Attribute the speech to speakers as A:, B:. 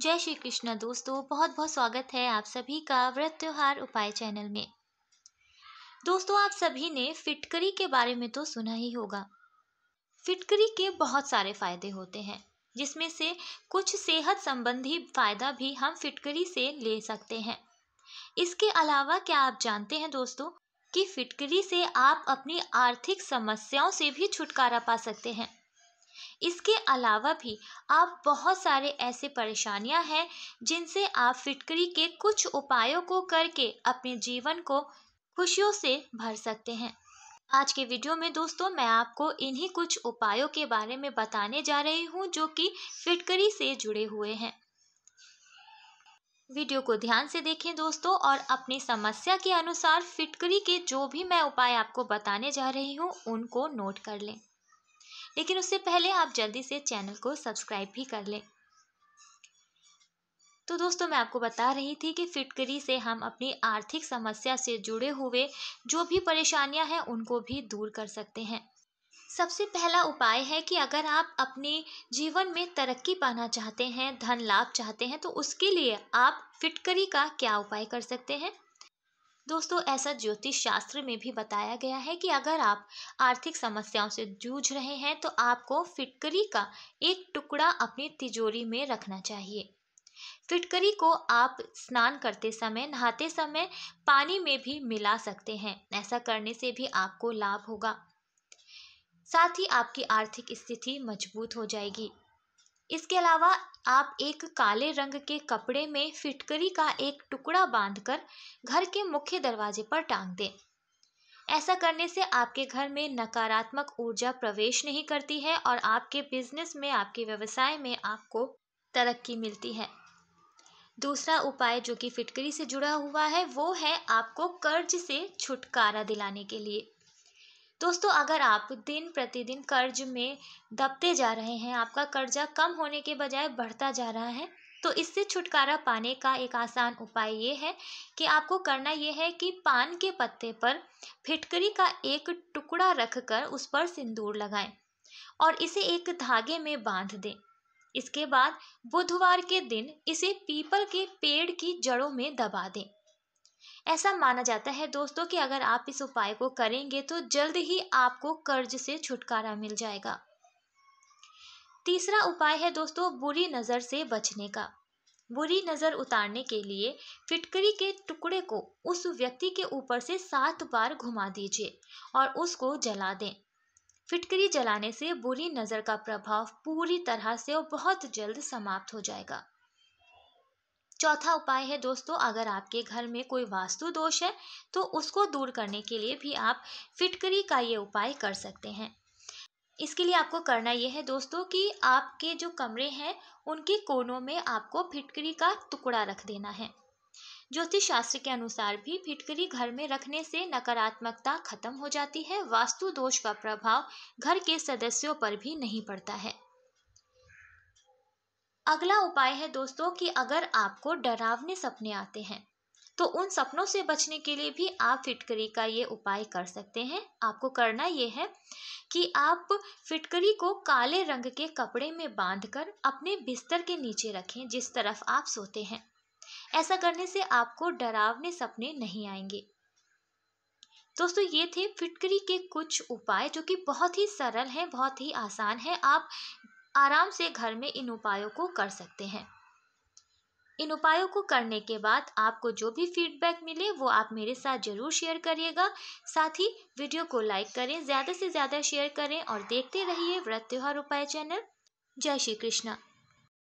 A: जय श्री कृष्णा दोस्तों बहुत बहुत स्वागत है आप सभी का व्रत त्योहार उपाय चैनल में दोस्तों आप सभी ने फिटकरी के बारे में तो सुना ही होगा फिटकरी के बहुत सारे फायदे होते हैं जिसमें से कुछ सेहत संबंधी फायदा भी हम फिटकरी से ले सकते हैं इसके अलावा क्या आप जानते हैं दोस्तों कि फिटकरी से आप अपनी आर्थिक समस्याओं से भी छुटकारा पा सकते हैं इसके अलावा भी आप बहुत सारे ऐसे परेशानियां हैं जिनसे आप फिटकरी के कुछ उपायों को करके अपने जीवन को खुशियों से भर सकते हैं आज के वीडियो में दोस्तों मैं आपको इन्हीं कुछ उपायों के बारे में बताने जा रही हूँ जो कि फिटकरी से जुड़े हुए हैं वीडियो को ध्यान से देखें दोस्तों और अपनी समस्या के अनुसार फिटकरी के जो भी मैं उपाय आपको बताने जा रही हूँ उनको नोट कर लें लेकिन उससे पहले आप जल्दी से चैनल को सब्सक्राइब भी कर लें तो दोस्तों मैं आपको बता रही थी कि फिटकरी से हम अपनी आर्थिक समस्या से जुड़े हुए जो भी परेशानियां हैं उनको भी दूर कर सकते हैं सबसे पहला उपाय है कि अगर आप अपने जीवन में तरक्की पाना चाहते हैं धन लाभ चाहते हैं तो उसके लिए आप फिटकरी का क्या उपाय कर सकते हैं दोस्तों ऐसा ज्योतिष शास्त्र में भी बताया गया है कि अगर आप आर्थिक समस्याओं से जूझ रहे हैं तो आपको फिटकरी का एक टुकड़ा अपनी तिजोरी में रखना चाहिए फिटकरी को आप स्नान करते समय नहाते समय पानी में भी मिला सकते हैं ऐसा करने से भी आपको लाभ होगा साथ ही आपकी आर्थिक स्थिति मजबूत हो जाएगी इसके अलावा आप एक काले रंग के कपड़े में फिटकरी का एक टुकड़ा बांधकर घर के मुख्य दरवाजे पर टांग दें ऐसा करने से आपके घर में नकारात्मक ऊर्जा प्रवेश नहीं करती है और आपके बिजनेस में आपके व्यवसाय में आपको तरक्की मिलती है दूसरा उपाय जो कि फिटकरी से जुड़ा हुआ है वो है आपको कर्ज से छुटकारा दिलाने के लिए दोस्तों अगर आप दिन प्रतिदिन कर्ज में दबते जा रहे हैं आपका कर्जा कम होने के बजाय बढ़ता जा रहा है तो इससे छुटकारा पाने का एक आसान उपाय ये है कि आपको करना ये है कि पान के पत्ते पर फिटकरी का एक टुकड़ा रखकर उस पर सिंदूर लगाएं और इसे एक धागे में बांध दें इसके बाद बुधवार के दिन इसे पीपल के पेड़ की जड़ों में दबा दें ऐसा माना जाता है दोस्तों कि अगर आप इस उपाय को करेंगे तो जल्द ही आपको कर्ज से छुटकारा मिल जाएगा तीसरा उपाय है दोस्तों बुरी नज़र से बचने का बुरी नज़र उतारने के लिए फिटकरी के टुकड़े को उस व्यक्ति के ऊपर से सात बार घुमा दीजिए और उसको जला दें फिटकरी जलाने से बुरी नज़र का प्रभाव पूरी तरह से और बहुत जल्द समाप्त हो जाएगा चौथा उपाय है दोस्तों अगर आपके घर में कोई वास्तु दोष है तो उसको दूर करने के लिए भी आप फिटकरी का ये उपाय कर सकते हैं इसके लिए आपको करना यह है दोस्तों कि आपके जो कमरे हैं उनके कोनों में आपको फिटकरी का टुकड़ा रख देना है ज्योतिष शास्त्र के अनुसार भी फिटकरी घर में रखने से नकारात्मकता खत्म हो जाती है वास्तु दोष का प्रभाव घर के सदस्यों पर भी नहीं पड़ता है अगला उपाय है दोस्तों कि अगर आपको डरावने सपने आते हैं तो उन सपनों से बचने के लिए भी आप फिटकरी का ये उपाय कर सकते हैं आपको करना ये है कि आप फिटकरी को काले रंग के कपड़े में बांधकर अपने बिस्तर के नीचे रखें जिस तरफ आप सोते हैं ऐसा करने से आपको डरावने सपने नहीं आएंगे दोस्तों ये थे फिटकरी के कुछ उपाय जो कि बहुत ही सरल हैं बहुत ही आसान है आप आराम से घर में इन उपायों को कर सकते हैं इन उपायों को करने के बाद आपको जो भी फीडबैक मिले वो आप मेरे साथ ज़रूर शेयर करिएगा साथ ही वीडियो को लाइक करें ज़्यादा से ज़्यादा शेयर करें और देखते रहिए व्रत त्यौहार उपाय चैनल जय श्री कृष्णा